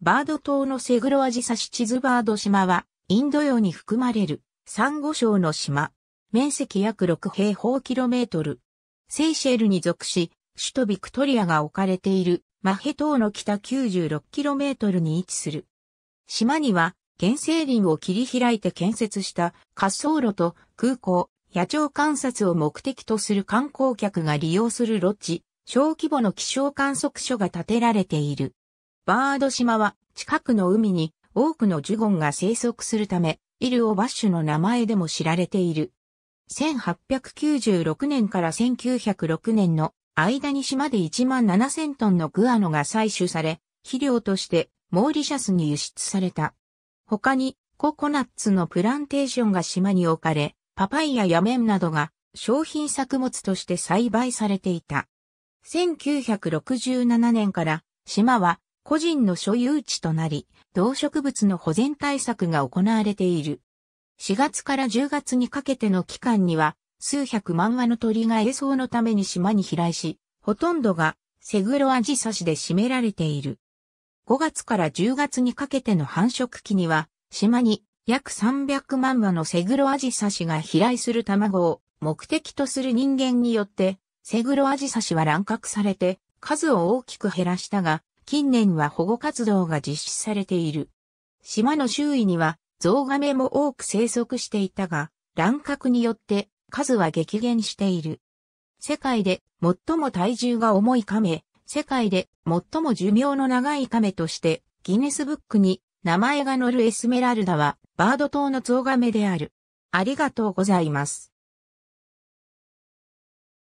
バード島のセグロアジサシチズバード島は、インド洋に含まれる、サンゴ礁の島。面積約6平方キロメートル。セイシェルに属し、首都ビクトリアが置かれている、マヘ島の北96キロメートルに位置する。島には、原生林を切り開いて建設した滑走路と空港、野鳥観察を目的とする観光客が利用するロッジ、小規模の気象観測所が建てられている。バード島は近くの海に多くのジュゴンが生息するため、イルオバッシュの名前でも知られている。1896年から1906年の間に島で1万7000トンのグアノが採取され、肥料としてモーリシャスに輸出された。他にココナッツのプランテーションが島に置かれ、パパイヤやンなどが商品作物として栽培されていた。1967年から島は個人の所有地となり、動植物の保全対策が行われている。4月から10月にかけての期間には、数百万羽の鳥が栄送のために島に飛来し、ほとんどがセグロアジサシで占められている。5月から10月にかけての繁殖期には、島に約300万羽のセグロアジサシが飛来する卵を目的とする人間によって、セグロアジサシは乱獲されて数を大きく減らしたが、近年は保護活動が実施されている。島の周囲にはゾウガメも多く生息していたが、乱獲によって数は激減している。世界で最も体重が重い亀、世界で最も寿命の長い亀としてギネスブックに名前が載るエスメラルダはバード島のゾウガメである。ありがとうございます。